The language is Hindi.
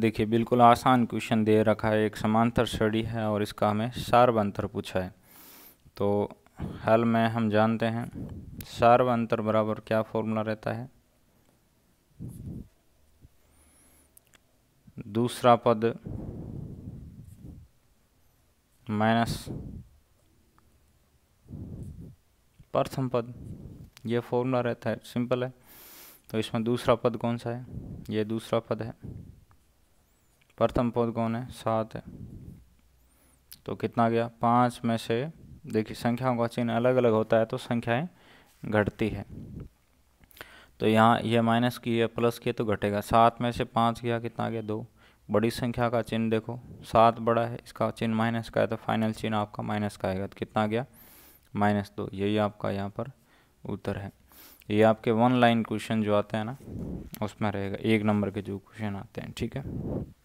देखिए बिल्कुल आसान क्वेश्चन दे रखा है एक समांतर सड़ी है और इसका हमें सार्व अंतर पूछा है तो हल में हम जानते हैं सार्व अंतर बराबर क्या फॉर्मूला रहता है दूसरा पद माइनस प्रथम पद ये फॉर्मूला रहता है सिंपल है तो इसमें दूसरा पद कौन सा है ये दूसरा पद है प्रथम पद कौन है सात है तो कितना गया पाँच में से देखिए संख्याओं का चिन्ह अलग अलग होता है तो संख्याएं घटती है तो यहाँ यह माइनस की है प्लस की है तो घटेगा सात में से पाँच गया कितना गया दो बड़ी संख्या का चिन्ह देखो सात बड़ा है इसका चिन्ह माइनस का है तो फाइनल चिन्ह आपका माइनस का आएगा तो कितना गया माइनस दो यही आपका यहाँ पर उत्तर है ये आपके वन लाइन क्वेश्चन जो आते हैं ना उसमें रहेगा एक नंबर के जो क्वेश्चन आते हैं ठीक है